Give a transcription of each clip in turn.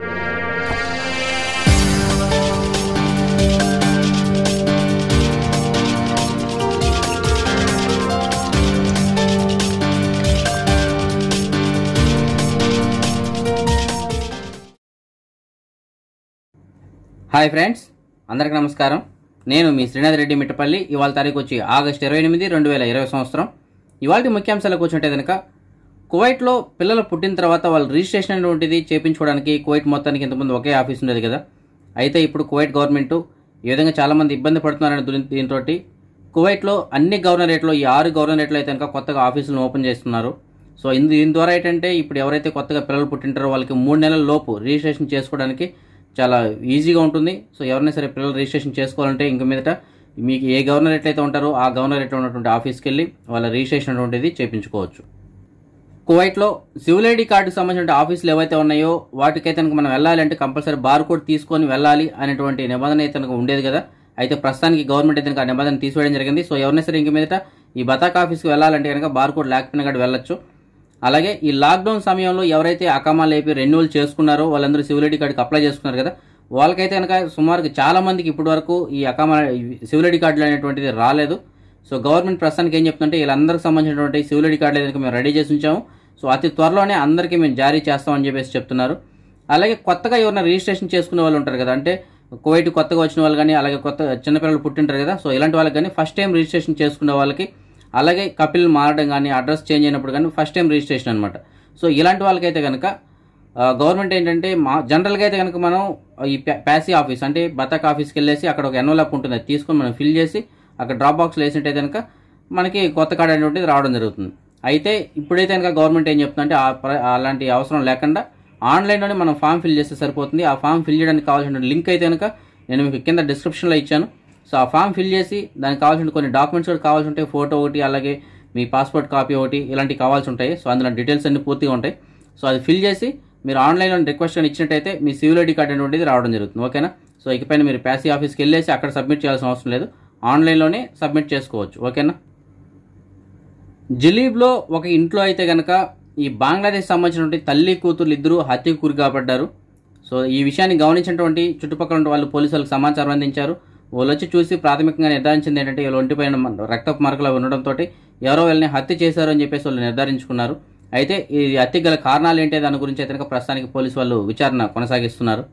hi friends అందరికి నమస్కారం నేను మీ శ్రీనాథ్ రెడ్డి మిట్టపల్లి ఇవాళ తారీఖు వచ్చి ఆగస్ట్ ఇరవై ఎనిమిది రెండు వేల ఇరవై సంవత్సరం ఇవాళ ముఖ్యాంశాలకు వచ్చినట్టే కనుక లో పిల్లలు పుట్టిన తర్వాత వాళ్ళు రిజిస్ట్రేషన్ అనేటువంటిది చేయించుకోవడానికి కువైట్ మొత్తానికి ఇంతకుముందు ఒకే ఆఫీస్ ఉండేది కదా అయితే ఇప్పుడు కువైట్ గవర్నమెంట్ ఈ విధంగా చాలామంది ఇబ్బంది పడుతున్నారని దీంతో కువైట్లో అన్ని గవర్నరేట్లో ఈ ఆరు గవర్నరేట్లో అయితే కనుక కొత్తగా ఆఫీసులను ఓపెన్ చేస్తున్నారు సో ఇందు దీని ద్వారా ఏంటంటే ఇప్పుడు ఎవరైతే కొత్తగా పిల్లలు పుట్టింటారో వాళ్ళకి మూడు నెలల లోపు రిజిస్ట్రేషన్ చేసుకోవడానికి చాలా ఈజీగా ఉంటుంది సో ఎవరైనా సరే పిల్లలు రిజిస్ట్రేషన్ చేసుకోవాలంటే ఇంక మీదట మీకు ఏ గవర్నర్ అయితే ఉంటారో ఆ గవర్నర్ ఉన్నటువంటి ఆఫీస్కి వెళ్ళి వాళ్ళ రిజిస్ట్రేషన్ అటువంటిది చేయించుకోవచ్చు కువైట్లో సివిల్ ఐడి కార్డుకు సంబంధించిన ఆఫీసులు ఏవైతే ఉన్నాయో వాటికైతే మనం వెళ్ళాలి అంటే కంపల్సరీ బార్ కోడ్ తీసుకొని వెళ్ళాలి అనేటువంటి నిబంధన అయితే ఉండేది కదా అయితే ప్రస్తుతానికి గవర్నమెంట్ అయితే ఆ నిబంధన తీసివేయడం జరిగింది సో ఎవరైనా సరే ఇంక మీదట ఈ బతాక్ ఆఫీస్కి వెళ్ళాలంటే కనుక బార్ కోడ్ లేకపోయినా కూడా వెళ్ళొచ్చు అలాగే ఈ లాక్డౌన్ సమయంలో ఎవరైతే అకామాలు అయిపోయి రెన్యువల్ చేసుకున్నారో వాళ్ళందరూ సివిల్ ఐడి కార్డుకి అప్లై చేసుకున్నారు కదా వాళ్ళకైతే కనుక సుమారుగా చాలా మందికి ఇప్పటి వరకు ఈ అకామా సివిల్ ఐడి కార్డులు అనేటువంటిది రాలేదు సో గవర్నమెంట్ ప్రస్తుతానికి ఏం చెప్తుంటే వీళ్ళందరికి సంబంధించినటువంటి సివిల్ ఐడి కార్డులు కనుక మేము రెడీ చేసి ఉంచాము సో అతి త్వరలోనే అందరికీ మేము జారీ చేస్తామని చెప్పేసి చెప్తున్నారు అలాగే కొత్తగా ఎవరైనా రిజిస్ట్రేషన్ చేసుకునే వాళ్ళు ఉంటారు కదా అంటే కోవైట్ కొత్తగా వచ్చిన వాళ్ళు కానీ అలాగే కొత్త చిన్నపిల్లలు పుట్టింటారు కదా సో ఇలాంటి వాళ్ళకి కానీ ఫస్ట్ టైం రిజిస్ట్రేషన్ చేసుకునే వాళ్ళకి అలాగే కపిల్ మారడం కానీ అడ్రస్ చేంజ్ అయినప్పుడు కానీ ఫస్ట్ టైం రిజిస్ట్రేషన్ అనమాట సో ఇలాంటి వాళ్ళకైతే కనుక గవర్నమెంట్ ఏంటంటే మా జనరల్గా అయితే కనుక మనం ఈ ప్యాసీ ఆఫీస్ అంటే బతాక్ ఆఫీస్కి వెళ్ళేసి అక్కడ ఒక ఎన్వలప్ ఉంటుంది అది తీసుకొని మనం ఫిల్ చేసి అక్కడ డ్రాప్ బాక్స్లో వేసినట్టయితే కనుక మనకి కొత్త కార్డు అనేటువంటిది రావడం జరుగుతుంది అయితే ఇప్పుడైతే కనుక గవర్నమెంట్ ఏం చెప్తుందంటే అలాంటి అవసరం లేకుండా ఆన్లైన్లోనే మనం ఫామ్ ఫిల్ చేస్తే సరిపోతుంది ఆ ఫామ్ ఫిల్ చేయడానికి కావాల్సిన లింక్ అయితే కనుక నేను మీకు కింద డిస్క్రిప్షన్లో ఇచ్చాను సో ఆ ఫామ్ ఫిల్ చేసి దానికి కావాల్సిన కొన్ని డాక్యుమెంట్స్ కూడా కావాల్సి ఉంటాయి ఫోటో ఒకటి అలాగే మీ పాస్పోర్ట్ కాపీ ఒకటి ఇలాంటివి కావాల్సి ఉంటాయి సో అందులో డీటెయిల్స్ అన్ని పూర్తిగా ఉంటాయి సో అది ఫిల్ చేసి మీరు ఆన్లైన్లో రిక్వెస్ట్ అని ఇచ్చినట్టయితే మీ సివిల్ ఐడి కార్డ్ అనేటువంటిది రావడం జరుగుతుంది ఓకేనా సో ఇకపైన మీరు ప్యాసీ ఆఫీస్కి వెళ్ళేసి అక్కడ సబ్మిట్ చేయాల్సిన అవసరం లేదు ఆన్లైన్లోనే సబ్మిట్ చేసుకోవచ్చు ఓకేనా జలీబ్లో ఒక ఇంట్లో అయితే కనుక ఈ బంగ్లాదేశ్ సంబంధించినటువంటి తల్లి కూతురు ఇద్దరు హత్యకు గురి కాబడ్డారు సో ఈ విషయాన్ని గమనించినటువంటి చుట్టుపక్కల ఉన్న వాళ్ళు పోలీసులకు సమాచారం అందించారు వాళ్ళు వచ్చి చూసి ప్రాథమికంగా నిర్ధారించింది ఏంటంటే వీళ్ళు ఒంటిపైన రక్తపు మరకలు ఉండడంతో ఎవరో వీళ్ళని హత్య చేశారు అని చెప్పేసి వాళ్ళు నిర్ధారించుకున్నారు అయితే ఈ హత్య గల కారణాలు ఏంటి దాని గురించి అయితే ప్రస్తుతానికి పోలీసు వాళ్ళు విచారణ కొనసాగిస్తున్నారు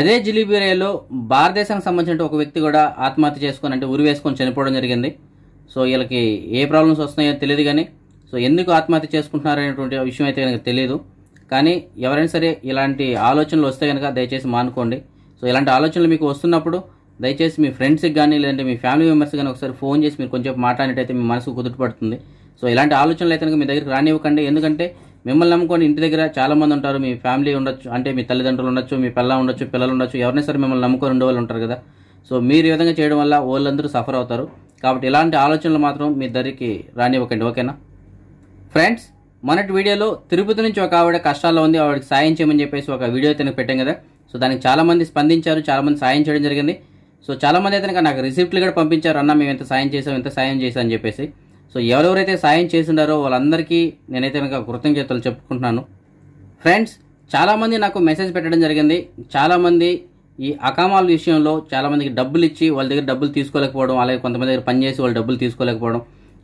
అదే జిలీబిరియాలో భారతదేశానికి సంబంధించిన ఒక వ్యక్తి కూడా ఆత్మహత్య చేసుకుని అంటే ఉరి వేసుకొని చనిపోవడం జరిగింది సో వీళ్ళకి ఏ ప్రాబ్లమ్స్ వస్తున్నాయో తెలియదు కానీ సో ఎందుకు ఆత్మహత్య చేసుకుంటున్నారు అనేటువంటి విషయం అయితే కనుక తెలియదు కానీ ఎవరైనా సరే ఇలాంటి ఆలోచనలు వస్తే కనుక దయచేసి మానుకోండి సో ఇలాంటి ఆలోచనలు మీకు వస్తున్నప్పుడు దయచేసి మీ ఫ్రెండ్స్కి కానీ లేదంటే మీ ఫ్యామిలీ మెంబర్స్ కానీ ఒకసారి ఫోన్ చేసి మీరు కొంచెం మాట్లాడినట్టయితే మీ మనసుకు కుదుటపడుతుంది సో ఇలాంటి ఆలోచనలు అయితే కనుక మీ దగ్గరికి రానివ్వకండి ఎందుకంటే మిమ్మల్ని నమ్ముకొని ఇంటి దగ్గర చాలామంది ఉంటారు మీ ఫ్యామిలీ ఉండొచ్చు అంటే మీ తల్లిదండ్రులు ఉండొచ్చు మీ పిల్ల ఉండొచ్చు పిల్లలు ఉండొచ్చు ఎవరైనా సరే మిమ్మల్ని నమ్ముకొని ఉండేవాళ్ళు ఉంటారు కదా సో మీరు ఈ విధంగా చేయడం వల్ల వాళ్ళందరూ సఫర్ అవుతారు కాబట్టి ఇలాంటి ఆలోచనలు మాత్రం మీ ఇద్దరికి రానివ్వకండి ఓకేనా ఫ్రెండ్స్ మొన్నటి వీడియోలో తిరుపతి నుంచి ఒక ఆవిడ కష్టాల్లో ఉంది ఆవిడకి సాయం చేయమని చెప్పేసి ఒక వీడియో అయితే పెట్టాం కదా సో దానికి చాలామంది స్పందించారు చాలామంది సాయం చేయడం జరిగింది సో చాలామంది అయితే నాకు రిసిప్ట్లు కూడా పంపించారు అన్న మేము ఎంత సాయం చేసాం ఎంత సాయం చేసాం అని చెప్పేసి సో ఎవరెవరైతే సాయం చేసిండారో వాళ్ళందరికీ నేనైతే కనుక కృతజ్ఞతలు చెప్పుకుంటున్నాను ఫ్రెండ్స్ చాలామంది నాకు మెసేజ్ పెట్టడం జరిగింది చాలామంది ఈ అకామాల విషయంలో చాలామందికి డబ్బులు ఇచ్చి వాళ్ళ దగ్గర డబ్బులు తీసుకోలేకపోవడం అలాగే కొంతమంది దగ్గర పనిచేసి వాళ్ళు డబ్బులు తీసుకోలేకపోవడం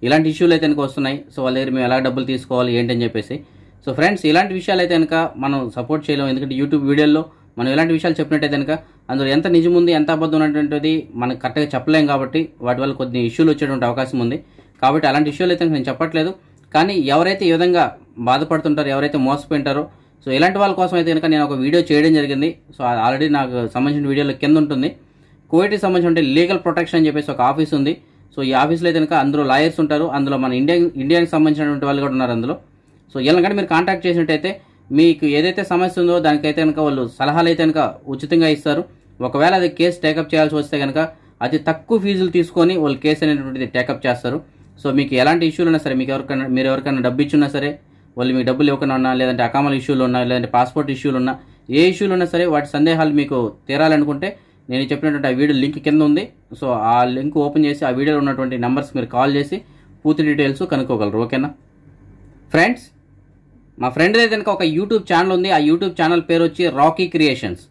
ఇలాంటి ఇష్యూలు అయితే వస్తున్నాయి సో వాళ్ళ దగ్గర మేము ఎలా డబ్బులు తీసుకోవాలి ఏంటని చెప్పేసి సో ఫ్రెండ్స్ ఇలాంటి విషయాలు అయితే కనుక మనం సపోర్ట్ చేయలేము ఎందుకంటే యూట్యూబ్ వీడియోల్లో మనం ఇలాంటి విషయాలు చెప్పినట్టయితే కనుక అందులో ఎంత నిజం ఉంది ఎంత అబద్ధం ఉన్నటువంటిది మనం కరెక్ట్గా చెప్పలేం కాబట్టి వాటి వల్ల కొద్ది ఇష్యూలు వచ్చేటువంటి అవకాశం ఉంది కాబట్టి అలాంటి ఇష్యూలు అయితే నేను చెప్పట్లేదు కానీ ఎవరైతే ఈ విధంగా బాధపడుతుంటారో ఎవరైతే మోసపోయింటారో సో ఇలాంటి వాళ్ళ కోసం అయితే కనుక నేను ఒక వీడియో చేయడం జరిగింది సో ఆల్రెడీ నాకు సంబంధించిన వీడియోలో కింద ఉంటుంది కోవిడ్కి సంబంధించి లీగల్ ప్రొటెక్షన్ అని చెప్పేసి ఒక ఆఫీస్ ఉంది సో ఈ ఆఫీస్లో అయితే కనుక అందులో లాయర్స్ ఉంటారు అందులో మన ఇండియా ఇండియాకి సంబంధించినటువంటి వాళ్ళు కూడా ఉన్నారు అందులో సో ఎలాగంటే మీరు కాంటాక్ట్ చేసినట్టయితే మీకు ఏదైతే సమస్య ఉందో దానికైతే కనుక వాళ్ళు సలహాలు అయితే కనుక ఉచితంగా ఇస్తారు ఒకవేళ అది కేసు టేకప్ చేయాల్సి వస్తే కనుక అతి తక్కువ ఫీజులు తీసుకొని వాళ్ళు కేసు అనేటువంటిది టేకప్ చేస్తారు సో మీకు ఎలాంటి ఇష్యూలు ఉన్నా సరే మీకు ఎవరికైనా మీరు ఎవరికైనా డబ్బు ఉన్నా సరే వాళ్ళు మీకు డబ్బులు ఇవ్వకుండా ఉన్నా లేదంటే అకామల ఇష్యూలు ఉన్నా లేదంటే పాస్పోర్ట్ ఇష్యూలు ఉన్నా ఏ ఇష్యూలు ఉన్నా సరే వాటి సందేహాలు మీకు తీరాలనుకుంటే నేను చెప్పినటువంటి ఆ వీడియో లింక్ కింద ఉంది సో ఆ లింక్ ఓపెన్ చేసి ఆ వీడియోలో ఉన్నటువంటి నెంబర్స్ మీరు కాల్ చేసి పూర్తి డీటెయిల్స్ కనుక్కోగలరు ఓకేనా ఫ్రెండ్స్ మా ఫ్రెండ్ దగ్గర కనుక ఒక యూట్యూబ్ ఛానల్ ఉంది ఆ యూట్యూబ్ ఛానల్ పేరు వచ్చి రాకీ క్రియేషన్స్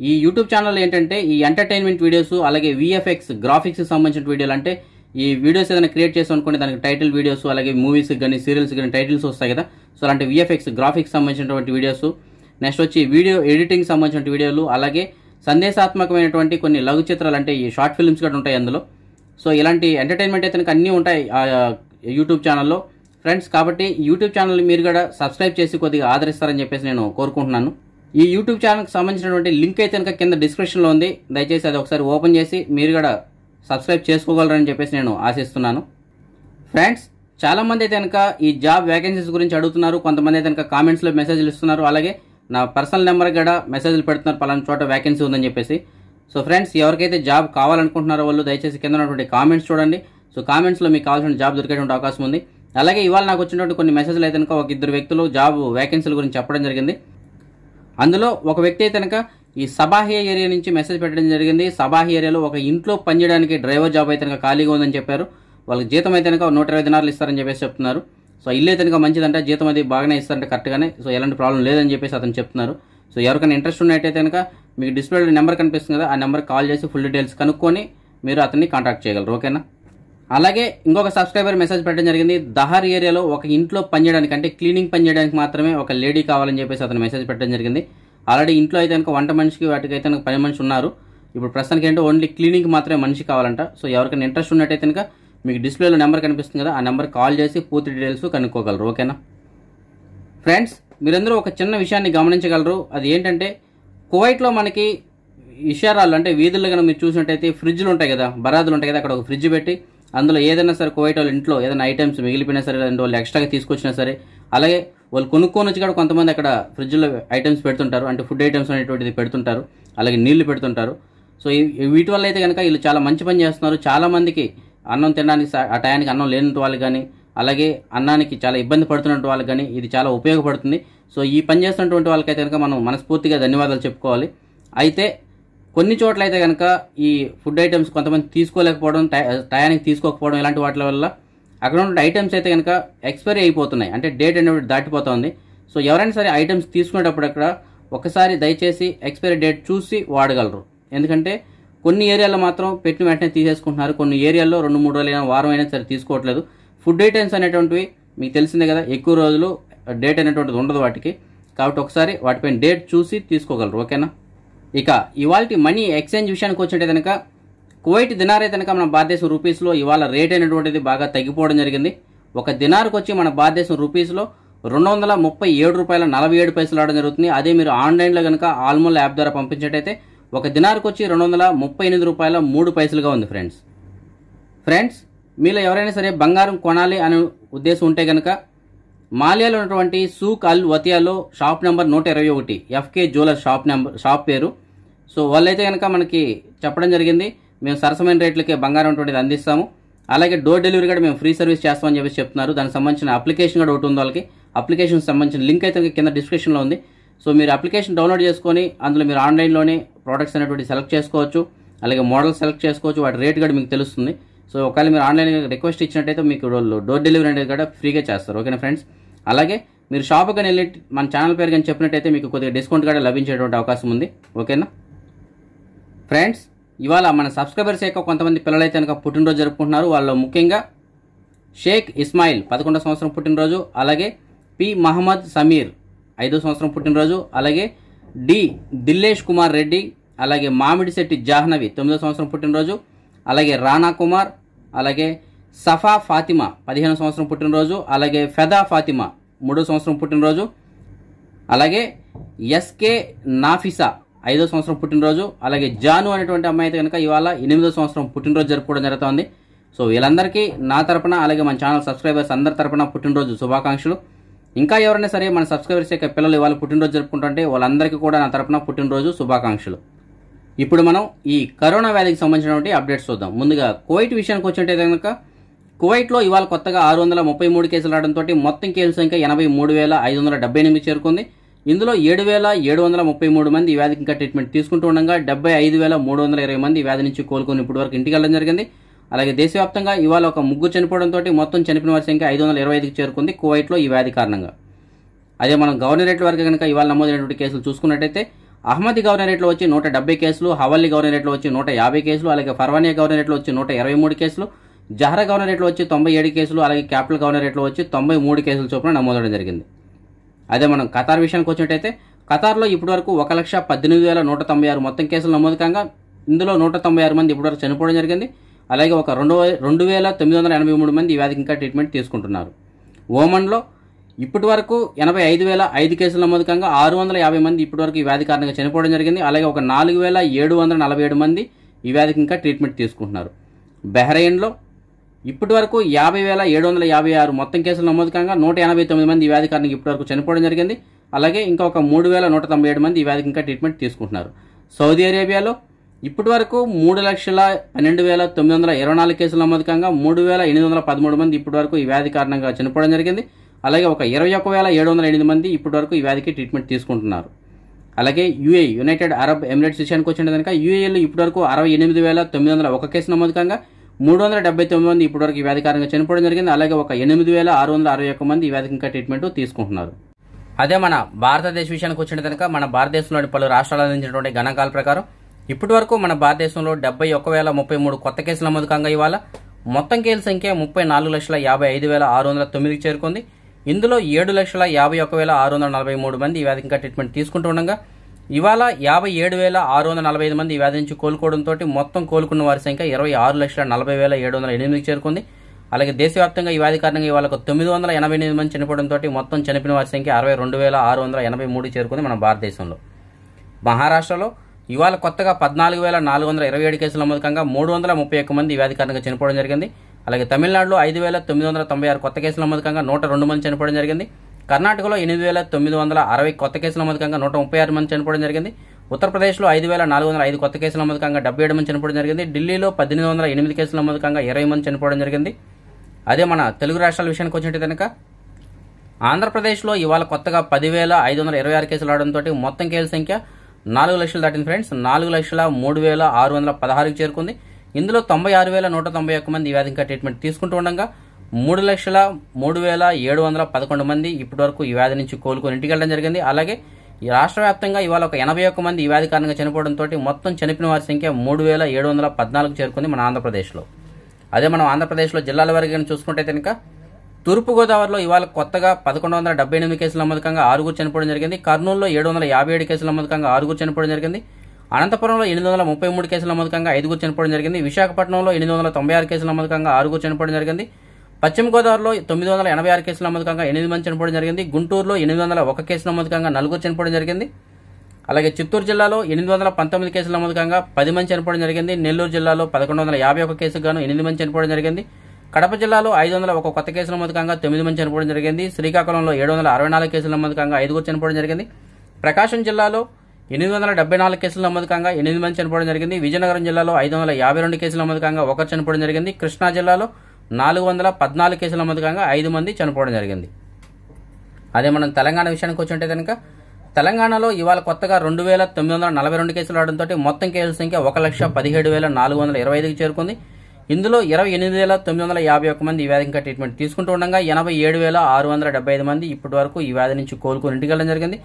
ఈ యూట్యూబ్ ఛానల్ ఏంటంటే ఈ ఎంటర్టైన్మెంట్ వీడియోస్ అలాగే విఎఫ్ఎక్స్ గ్రాఫిక్స్కి సంబంధించిన వీడియోలు అంటే ఈ వీడియోస్ ఏదైనా క్రియేట్ చేసి అనుకోండి దానికి టైటిల్ వీడియోస్ అలాగే మూవీస్ కానీ సీరియల్స్ కానీ టైటిల్స్ వస్తాయి కదా సో అలాంటి విఎఫ్ఎక్స్ గ్రాఫిక్స్ సంబంధించినటువంటి వీడియోస్ నెక్స్ట్ వచ్చి వీడియో ఎడిటింగ్ సంబంధించిన వీడియోలు అలాగే సందేశాత్మకమైనటువంటి కొన్ని లఘు చిత్రాలు అంటే ఈ షార్ట్ ఫిల్మ్స్ కూడా ఉంటాయి అందులో సో ఇలాంటి ఎంటర్టైన్మెంట్ అయితే అన్నీ ఉంటాయి యూట్యూబ్ ఛానల్లో ఫ్రెండ్స్ కాబట్టి యూట్యూబ్ ఛానల్ మీరు కూడా సబ్స్క్రైబ్ చేసి కొద్దిగా ఆదరిస్తారని చెప్పేసి నేను కోరుకుంటున్నాను ఈ యూట్యూబ్ ఛానల్కి సంబంధించినటువంటి లింక్ అయితే కనుక కింద డిస్క్రిప్షన్లో ఉంది దయచేసి అది ఒకసారి ఓపెన్ చేసి మీరు కూడా సబ్స్క్రైబ్ చేసుకోగలరని చెప్పేసి నేను ఆశిస్తున్నాను ఫ్రెండ్స్ చాలామంది అయితే కనుక ఈ జాబ్ వేకెన్సీస్ గురించి అడుగుతున్నారు కొంతమంది అయితే కనుక కామెంట్స్లో మెసేజ్లు ఇస్తున్నారు అలాగే నా పర్సనల్ నెంబర్ కూడా మెసేజ్లు పెడుతున్నారు పలానా చోట వేకెన్సీ ఉందని చెప్పేసి సో ఫ్రెండ్స్ ఎవరికైతే జాబ్ కావాలనుకుంటున్నారో వాళ్ళు దయచేసి కింద ఉన్నటువంటి కామెంట్స్ చూడండి సో కామెంట్స్లో మీకు కావాల్సిన జాబ్ దొరికేటువంటి అవకాశం ఉంది అలాగే ఇవాళ నాకు వచ్చినటువంటి కొన్ని మెసేజ్లు అయితే కనుక ఒక ఇద్దరు వ్యక్తులు జాబ్ వేకెన్సీల గురించి చెప్పడం జరిగింది అందులో ఒక వ్యక్తి అయితే కనుక ఈ సబాహి ఏరియా నుంచి మెసేజ్ పెట్టడం జరిగింది సబాహి ఏరియాలో ఒక ఇంట్లో పనిచేయడానికి డ్రైవర్ జాబ్ అయితే కనుక ఖాళీగా ఉందని చెప్పారు వాళ్ళకి జీతం అయితే కనుక నూట ఇరవై దినాలు ఇస్తారని చెప్పేసి చెప్తున్నారు సో ఇల్లు అయితే కనుక మంచిదంట జీతం అది బాగానే ఇస్తారంటే కరెక్ట్గానే సో ఎలాంటి ప్రాబ్లం లేదని చెప్పేసి అతను చెప్తున్నారు సో ఎవరికైనా ఇంట్రెస్ట్ ఉన్నట్టయితే కనుక మీకు డిస్ప్లేలో నెంబర్ కనిపిస్తుంది కదా ఆ నెంబర్ కాల్ చేసి ఫుల్ డీటెయిల్స్ కనుక్కొని మీరు అతన్ని కాంటాక్ట్ చేయగలరు ఓకేనా అలాగే ఇంకొక సబ్స్క్రైబర్ మెసేజ్ పెట్టడం జరిగింది దహార్ ఏరియాలో ఒక ఇంట్లో పనిచేయడానికి అంటే క్లీనింగ్ పనిచేయడానికి మాత్రమే ఒక లేడీ కావాలని చెప్పేసి అతను మెసేజ్ పెట్టడం జరిగింది ఆల్రెడీ ఇంట్లో అయితే కనుక వంట మనిషికి వాటికి కనుక పని మనిషి ఉన్నారు ఇప్పుడు ప్రస్తుతానికి ఏంటో ఓన్లీ క్లీనింగ్ మాత్రమే మనిషి కావాలంట సో ఎవరికైనా ఇంట్రెస్ట్ ఉన్నట్టయితే కనుక మీకు డిస్ప్లేలో నెంబర్ కనిపిస్తుంది కదా ఆ నెంబర్ కాల్ చేసి పూర్తి డీటెయిల్స్ కనుక్కోగలరు ఓకేనా ఫ్రెండ్స్ మీరందరూ ఒక చిన్న విషయాన్ని గమనించగలరు అది ఏంటంటే కువైట్లో మనకి ఇషారాలు అంటే వీధుల్లో కనుక మీరు చూసినట్టయితే ఫ్రిడ్జ్లు ఉంటాయి కదా బరాదులు ఉంటాయి కదా అక్కడ ఒక ఫ్రిడ్జ్ పెట్టి అందులో ఏదైనా సరే కువైట్ వాళ్ళ ఇంట్లో ఏదైనా ఐటమ్స్ మిగిలిపోయినా సరే రెండు వాళ్ళు ఎక్స్ట్రాగా తీసుకొచ్చినా సరే అలాగే వాళ్ళు కొనుక్కొని వచ్చి కూడా కొంతమంది అక్కడ ఫ్రిడ్జ్లో ఐటమ్స్ పెడుతుంటారు అంటే ఫుడ్ ఐటమ్స్ అనేటువంటిది పెడుతుంటారు అలాగే నీళ్లు పెడుతుంటారు సో వీటి వల్ల అయితే కనుక వీళ్ళు చాలా మంచి పని చేస్తున్నారు చాలామందికి అన్నం తినడానికి ఆ టయానికి అన్నం లేని వాళ్ళు కానీ అలాగే అన్నానికి చాలా ఇబ్బంది పడుతున్నటువంటి వాళ్ళకి కానీ ఇది చాలా ఉపయోగపడుతుంది సో ఈ పని చేస్తున్నటువంటి వాళ్ళకైతే కనుక మనం మనస్ఫూర్తిగా ధన్యవాదాలు చెప్పుకోవాలి అయితే కొన్ని చోట్ల అయితే కనుక ఈ ఫుడ్ ఐటమ్స్ కొంతమంది తీసుకోలేకపోవడం టయానికి తీసుకోకపోవడం ఇలాంటి వాటి వల్ల అక్కడ ఉన్న ఐటమ్స్ అయితే కనుక ఎక్స్పైరీ అయిపోతున్నాయి అంటే డేట్ అనేది దాటిపోతుంది సో ఎవరైనా సరే ఐటమ్స్ తీసుకునేటప్పుడు అక్కడ ఒకసారి దయచేసి ఎక్స్పైరీ డేట్ చూసి వాడగలరు ఎందుకంటే కొన్ని ఏరియాలో మాత్రం పెట్టిన వెంటనే తీసేసుకుంటున్నారు కొన్ని ఏరియాల్లో రెండు మూడు రోజులైనా వారం అయినా సరే తీసుకోవట్లేదు ఫుడ్ ఐటమ్స్ అనేటువంటివి మీకు తెలిసిందే కదా ఎక్కువ రోజులు డేట్ అనేటువంటిది ఉండదు వాటికి కాబట్టి ఒకసారి వాటిపైన డేట్ చూసి తీసుకోగలరు ఓకేనా ఇక ఇవాళ మనీ ఎక్స్చేంజ్ విషయానికి వచ్చినట్టే కనుక కువైట్ దినార్ అయితే కనుక మన భారతదేశం రూపీస్లో ఇవాళ రేట్ అయినటువంటిది బాగా తగ్గిపోవడం జరిగింది ఒక దినార్కి వచ్చి మన భారతదేశం రూపీస్లో రెండు వందల ముప్పై ఏడు రూపాయల నలభై ఏడు పైసలు రావడం జరుగుతుంది అదే మీరు ఆన్లైన్లో కనుక ఆల్మోల్ యాప్ ద్వారా పంపించేటైతే ఒక దినార్కి వచ్చి రెండు వందల ముప్పై ఎనిమిది రూపాయల మూడు పైసలుగా ఉంది ఫ్రెండ్స్ ఫ్రెండ్స్ మీలో ఎవరైనా సరే బంగారం కొనాలి అనే ఉద్దేశం ఉంటే కనుక మాలియాలో ఉన్నటువంటి సూక్ అల్ వతియాలో షాప్ నెంబర్ నూట ఇరవై ఒకటి FK jeweller shop number shop పేరు సో వాళ్ళైతే కనుక మనకి చెప్పడం జరిగింది మేము సరసమైన రేట్లకే బంగారం అటువంటిది అందిస్తాము అలాగే డోర్ డెలివరీ కూడా మేము ఫ్రీ సర్వీస్ చేస్తామని చెప్పేసి చెప్తున్నారు దానికి సంబంధించిన అప్లికేషన్ కూడా ఒకటి ఉంది వాళ్ళకి అప్లికేషన్ సంబంధించిన లింక్ అయితే కింద డిస్క్రిప్షన్లో ఉంది సో మీరు అప్లికేషన్ డౌన్లోడ్ చేసుకొని అందులో మీరు ఆన్లైన్లోనే ప్రోడక్ట్స్ అనేటువంటి సెలెక్ట్ చేసుకోవచ్చు అలాగే మోడల్ సెలెక్ట్ చేసుకోవచ్చు వాటి రేట్ కూడా మీకు తెలుస్తుంది సో ఒకవేళ మీరు ఆన్లైన్ రిక్వెస్ట్ ఇచ్చినట్టయితే మీకు డోర్ డెలివరీ అనేది కూడా ఫ్రీగా చేస్తారు ఓకేనా ఫ్రెండ్స్ అలాగే మీరు షాప్ కానీ వెళ్ళి మన ఛానల్ పేరు కానీ చెప్పినట్టయితే మీకు కొద్దిగా డిస్కౌంట్ కూడా లభించేటువంటి అవకాశం ఉంది ఓకేనా ఫ్రెండ్స్ ఇవాళ మన సబ్స్క్రైబర్స్ యొక్క కొంతమంది పిల్లలైతే కనుక పుట్టినరోజు జరుపుకుంటున్నారు వాళ్ళు ముఖ్యంగా షేక్ ఇస్మాయిల్ పదకొండో సంవత్సరం పుట్టినరోజు అలాగే పి మహమ్మద్ సమీర్ ఐదో సంవత్సరం పుట్టినరోజు అలాగే డి దిల్లేష్ కుమార్ రెడ్డి అలాగే మామిడిశెట్టి జాహ్నవి తొమ్మిదో సంవత్సరం పుట్టినరోజు అలాగే రానా కుమార్ అలాగే సఫా ఫాతిమా పదిహేను సంవత్సరం పుట్టినరోజు అలాగే ఫెదా ఫాతిమా మూడో సంవత్సరం పుట్టినరోజు అలాగే ఎస్కే నాఫిసా ఐదో సంవత్సరం పుట్టినరోజు అలాగే జాను అనేటువంటి అమ్మాయి అయితే కనుక ఇవాళ ఎనిమిదో సంవత్సరం పుట్టినరోజు జరుపుకోవడం జరుగుతుంది సో వీళ్ళందరికీ నా తరపున అలాగే మన ఛానల్ సబ్స్క్రైబర్స్ అందరి తరపున పుట్టినరోజు శుభాకాంక్షలు ఇంకా ఎవరైనా సరే మన సబ్స్క్రైబర్స్ యొక్క పిల్లలు ఇవాళ పుట్టినరోజు జరుపుకుంటుంటే వాళ్ళందరికీ కూడా నా తరపున పుట్టినరోజు శుభాకాంక్షలు ఇప్పుడు మనం ఈ కరోనా వ్యాధికి సంబంధించినటువంటి అప్డేట్స్ చూద్దాం ముందుగా కోవిడ్ విషయానికి వచ్చినట్టే కనుక కువైట్లో ఇవాళ కొత్తగా ఆరు వందల ముప్పై మూడు కేసులు రావడంతో మొత్తం కేసుల సంఖ్య ఎనభై మూడు వేల ఐదు వందల డెబ్బై ఎనిమిది చేరుకుంది ఇందులో ఏడు వేల ఏడు వందల ముప్పై మూడు మంది వ్యాధికి ఇంకా ట్రీట్మెంట్ తీసుకుంటూ ఉండగా డెబ్బై ఐదు వేల మూడు వందల ఇరవై మంది వ్యాధి నుంచి కోలుకొని ఇప్పటి వరకు ఇంటికి వెళ్ళడం జరిగింది అలాగే దేశవ్యాప్తంగా ఇవాళ ఒక ముగ్గురు చనిపోవడంతో మొత్తం చనిపోయిన వారి సంఖ్య ఐదు వందల ఇరవై ఐదుకి చేరుకుంది కువైట్లో ఈ వ్యాధి కారణంగా అదే మనం గవర్నరేట్ల వరకు కనుక ఇవాళ నమోదైనటువంటి కేసులు చూసుకున్నట్టయితే అహ్మద్ గవర్నరేట్లో వచ్చి నూట డెబ్బై కేసులు హవల్లి గవర్నరేట్లో వచ్చి నూట యాభై కేసులు అలాగే ఫర్వానియా గవర్నరేట్లో వచ్చి నూట ఇరవై మూడు కేసులు జహరా గవర్నరేట్లో వచ్చి తొంభై ఏడు కేసులు అలాగే క్యాపిటల్ గవర్నరేట్లో వచ్చి తొంభై మూడు కేసులు చొప్పున నమోదవడం జరిగింది అదే మనం ఖతార్ విషయానికి వచ్చినట్టయితే ఖతార్లో ఇప్పటివరకు ఒక లక్ష పద్దెనిమిది వేల నూట తొంభై ఆరు మొత్తం కేసులు నమోదు కాగా ఇందులో నూట తొంభై ఆరు మంది ఇప్పటివరకు చనిపోవడం జరిగింది అలాగే ఒక రెండు రెండు వేల తొమ్మిది వందల ఎనభై మూడు మంది ఈ వ్యాధికి ఇంకా ట్రీట్మెంట్ తీసుకుంటున్నారు ఓమన్లో ఇప్పటి వరకు ఎనభై ఐదు వేల ఐదు కేసులు నమోదు కాగా ఆరు వందల యాభై మంది వరకు ఈ వ్యాధి కారణంగా చనిపోవడం జరిగింది అలాగే ఒక నాలుగు వేల ఏడు వందల నలభై ఏడు మంది ఈ వ్యాధికి ఇంకా ట్రీట్మెంట్ తీసుకుంటున్నారు బెహ్రయిన్లో ఇప్పటి వరకు యాభై వేల ఏడు వందల యాభై ఆరు మొత్తం కేసులు నమోదు కాగా నూట ఎనభై తొమ్మిది మంది ఈ వ్యాధి కారణంగా ఇప్పటి వరకు చనిపోవడం జరిగింది అలాగే ఇంకా ఒక మూడు వేల నూట తొంభై ఏడు మంది ఈ వ్యాధికి ఇంకా ట్రీట్మెంట్ తీసుకుంటున్నారు సౌదీ అరేబియాలో ఇప్పటి వరకు మూడు లక్షల పన్నెండు వేల తొమ్మిది వందల ఇరవై నాలుగు కేసులు నమోదు కాగా మూడు వేల ఎనిమిది వందల పదమూడు మంది ఇప్పటి వరకు ఈ వ్యాధి కారణంగా చనిపోవడం జరిగింది అలాగే ఒక ఇరవై ఒక వేల ఏడు వందల ఎనిమిది మంది ఇప్పటి వరకు ఈ వ్యాధికి ట్రీట్మెంట్ తీసుకుంటున్నారు అలాగే యూఏ యునైటెడ్ అరబ్ ఎమిరేట్స్ విషయానికి వచ్చిన కనుక యూఏలో ఇప్పటి వరకు అరవై ఎనిమిది వేల తొమ్మిది వందల ఒక కేసు నమోదు కాగా మూడు వందల డెబ్బై తొమ్మిది మంది ఇప్పటివరకు ఈ వ్యాధి కారణంగా చనిపోవడం జరిగింది అలాగే ఒక ఎనిమిది వేల ఆరు వందల అరవై ఒక్క మంది ఈ వ్యాధికి ఇంకా ట్రీట్మెంట్ తీసుకుంటున్నారు అదే మన భారతదేశ విషయానికి వచ్చిన కనుక మన భారతదేశంలోని పలు రాష్ట్రాలు అందించినటువంటి గణాంకాల ప్రకారం ఇప్పటి వరకు మన భారతదేశంలో డెబ్బై ఒక్క వేల ముప్పై మూడు కొత్త కేసులు నమోదు కాగా ఇవాళ మొత్తం కేసుల సంఖ్య ముప్పై నాలుగు లక్షల యాభై ఐదు వేల ఆరు వందల తొమ్మిదికి చేరుకుంది ఇందులో ఏడు లక్షల యాభై ఒక వేల ఆరు వందల నలభై మూడు మంది ఈ వ్యాధికి ఇంకా ట్రీట్మెంట్ తీసుకుంటుండగా ఇవాళ యాభై ఏడు వేల ఆరు వందల నలభై ఐదు మంది ఈ వ్యాధి నుంచి కోలుకోవడంతో మొత్తం కోలుకున్న వారి సంఖ్య ఇరవై ఆరు లక్షల నలభై వేల ఏడు వందల ఎనిమిదికి చేరుకుంది అలాగే దేశవ్యాప్తంగా ఈ వ్యాధి కారణంగా ఇవాళ తొమ్మిది వందల ఎనభై ఎనిమిది మంది చనిపోవడంతో మొత్తం చనిపోయిన వారి సంఖ్య అరవై రెండు వేల ఆరు వందల ఎనభై మూడు చేరుకుంది మన భారతదేశంలో మహారాష్ట్రలో ఇవాళ కొత్తగా పద్నాలుగు వేల నాలుగు వందల ఇరవై ఏడు కేసులు నమోదు కాగా మూడు వందల ముప్పై ఒక్క మంది ఈ వ్యాధి కారణంగా చనిపోవడం జరిగింది అలాగే తమిళనాడులో ఐదు వేల తొమ్మిది వందల తొంభై ఆరు కొత్త కేసులు నమోదు కాగా నూట రెండు మంది చనిపోవడం జరిగింది కర్ణాటకలో ఎనిమిది వేల తొమ్మిది వందల అరవై కొత్త కేసుల నమోదు కాగా నూట ముప్పై ఆరు మంది చనిపోవడం జరిగింది ఉత్తరప్రదేశ్లో ఐదు వేల నాలుగు వందల ఐదు కొత్త కేసుల నమోదు కాగా డెబ్బై ఏడు మంది చనిపోవడం జరిగింది ఢిల్లీలో పద్దెనిమిది వందల ఎనిమిది కేసుల నమోదు కాగా ఇరవై మంది చనిపోవడం జరిగింది అదే మన తెలుగు రాష్ట్రాల విషయానికి వచ్చినట్టు కనుక ఆంధ్రప్రదేశ్లో ఇవాళ కొత్తగా పదివేల ఐదు వందల ఇరవై ఆరు కేసులు రావడంతో మొత్తం కేసుల సంఖ్య నాలుగు లక్షలు దాటింది ఫ్రెండ్స్ నాలుగు లక్షల మూడు వేల ఆరు వందల పదహారుకి చేరుకుంది ఇందులో తొంభై ఆరు వేల నూట తొంభై ఒక్క మంది ఈ ఇంకా ట్రీట్మెంట్ తీసుకుంటూ ఉండగా మూడు లక్షల మూడు వేల ఏడు వందల పదకొండు మంది ఇప్పటి వరకు ఈ వ్యాధి నుంచి కోలుకొని ఇంటికి వెళ్ళడం జరిగింది అలాగే ఈ రాష్ట్ర వ్యాప్తంగా ఇవాళ ఒక ఎనభై ఒక్క మంది ఈ వ్యాధి కారణంగా చనిపోవడంతో మొత్తం చనిపోయిన వారి సంఖ్య మూడు వేల ఏడు వందల పద్నాలుగు చేరుకుంది మన ఆంధ్రప్రదేశ్లో అదే మనం ఆంధ్రప్రదేశ్లో జిల్లాల వరకు చూసుకుంటే కనుక తూర్పుగోదావరిలో ఇవాళ కొత్తగా పదకొండు వందల డెబ్బై ఎనిమిది కేసుల నమోదుకంగా ఆరుగురు చనిపోవడం జరిగింది కర్నూలులో ఏడు వందల యాభై ఏడు కేసుల నమోదుకంగా ఆరుగురు చనిపోవడం జరిగింది అనంతపురంలో ఎనిమిది వందల ముప్పై మూడు కేసుల నమోదుకంగా ఐదుగురు చనిపోవడం జరిగింది విశాఖపట్నంలో ఎనిమిది వందల తొంభై ఆరు కేసుల నమోదుకంగా ఆరుగురు చనిపోవడం జరిగింది పశ్చిమ గోదావరిలో తొమ్మిది వందల ఎనభై ఆరు కేసులు నమోదు కాగా ఎనిమిది మంది చనిపోవడం జరిగింది గుంటూరులో ఎనిమిది వందల ఒక కేసు నమోదు కాగా నలుగురు చనిపోవడం జరిగింది అలాగే చిత్తూరు జిల్లాలో ఎనిమిది వందల పంతొమ్మిది కేసులు నమోదు కాగా పది మంది చనిపోవడం జరిగింది నెల్లూరు జిల్లాలో పదకొండు వందల యాభై ఒక కేసుకు గాను ఎనిమిది మంది చనిపోవడం జరిగింది కడప జిల్లాలో ఐదు వందల ఒక కొత్త కేసుల నమోదు కాగా తొమ్మిది మంది చనిపోవడం జరిగింది శ్రీకాకుళంలో ఏడు వందల అరవై నాలుగు కేసుల నమోదు కాగా ఐదుగురు చనిపోవడం జరిగింది ప్రకాశం జిల్లాలో ఎనిమిది వందల డెబ్బై నాలుగు కేసులు నమోదు కాగా ఎనిమిది మంది చనిపోవడం జరిగింది విజయనగరం జిల్లాలో ఐదు వందల యాభై రెండు కేసులు నమోదు కాగా ఒకరు చనిపోవడం జరిగింది కృష్ణా జిల్లాలో నాలుగు వందల పద్నాలుగు కేసుల మొదకంగా ఐదు మంది చనిపోవడం జరిగింది అదే మనం తెలంగాణ విషయానికి వచ్చి ఉంటే కనుక తెలంగాణలో ఇవాళ కొత్తగా రెండు వేల తొమ్మిది వందల నలభై రెండు కేసులు రావడంతో మొత్తం కేసుల సంఖ్య ఒక లక్ష పదిహేడు వేల నాలుగు వందల ఇరవై ఐదుకి చేరుకుంది ఇందులో ఇరవై ఎనిమిది వేల తొమ్మిది వందల యాభై ఒక్క మంది ఈ వ్యాధి ఇంకా ట్రీట్మెంట్ తీసుకుంటూ ఉండగా ఎనభై ఏడు వేల ఆరు వందల డెబ్బై ఐదు మంది ఇప్పటి వరకు ఈ వ్యాధి నుంచి కోలుకుని ఇంటికి వెళ్ళడం జరిగింది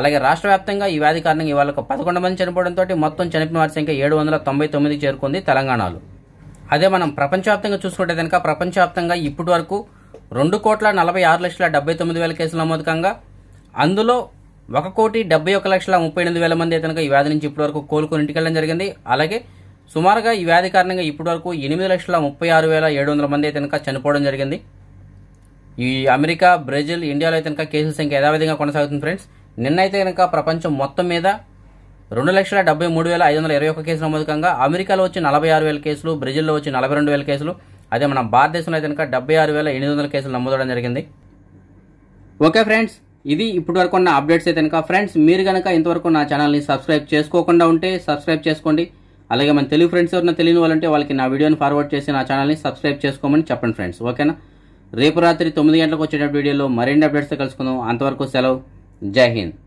అలాగే రాష్ట్ర వ్యాప్తంగా ఈ వ్యాధి కారణంగా ఇవాళ పదకొండు మంది చనిపోవడంతో మొత్తం చనిపోయిన వారి సంఖ్య ఏడు వందల తొంభై తొమ్మిది చేరుకుంది తెలంగాణలో అదే మనం ప్రపంచవ్యాప్తంగా చూసుకుంటే కనుక ప్రపంచవ్యాప్తంగా ఇప్పటి వరకు రెండు కోట్ల నలభై ఆరు లక్షల డెబ్బై తొమ్మిది వేల కేసులు నమోదు కాగా అందులో ఒక కోటి డెబ్బై ఒక లక్షల ముప్పై ఎనిమిది వేల మంది అయితే ఈ వ్యాధి నుంచి ఇప్పటి వరకు కోలుకొని ఇంటికి వెళ్ళడం జరిగింది అలాగే సుమారుగా ఈ వ్యాధి కారణంగా ఇప్పటి వరకు ఎనిమిది లక్షల ముప్పై ఆరు వేల ఏడు వందల మంది అయితే చనిపోవడం జరిగింది ఈ అమెరికా బ్రెజిల్ ఇండియాలో అయితే కేసుల సంఖ్య యథావిధంగా కొనసాగుతుంది ఫ్రెండ్స్ నిన్నైతే కనుక ప్రపంచం మొత్తం మీద రెండు లక్షల డెబ్బై మూడు వేల ఐదు వందల ఇరవై ఒక కేసులు నమోదు కాగా అమెరికాలో వచ్చి నలభై ఆరు వేల కేసులు బ్రెజిల్లో వచ్చి నలభై రెండు వేల కేసులు అదే మన భారతదేశంలో అయితే కనుక డెబ్బై ఆరు వేల ఎనిమిది వందల కేసులు నమోదవడం జరిగింది ఓకే ఫ్రెండ్స్ ఇది ఇప్పటి వరకు ఉన్న అప్డేట్స్ అయితే కనుక ఫ్రెండ్స్ మీరు కనుక ఇంతవరకు నా ఛానల్ని సబ్స్క్రైబ్ చేసుకోకుండా ఉంటే సబ్స్క్రైబ్ చేసుకోండి అలాగే మన తెలుగు ఫ్రెండ్స్ ఎవరైనా తెలియని వాళ్ళంటే వాళ్ళకి నా వీడియోని ఫార్వర్డ్ చేసి నా ఛానల్ని సబ్స్క్రైబ్ చేసుకోమని చెప్పండి ఫ్రెండ్స్ ఓకేనా రేపు రాత్రి తొమ్మిది గంటలకు వచ్చేటప్పుడు వీడియోలో మరిన్ని అప్డేట్స్తో కలుసుకుందాం అంతవరకు సెలవు జై హింద్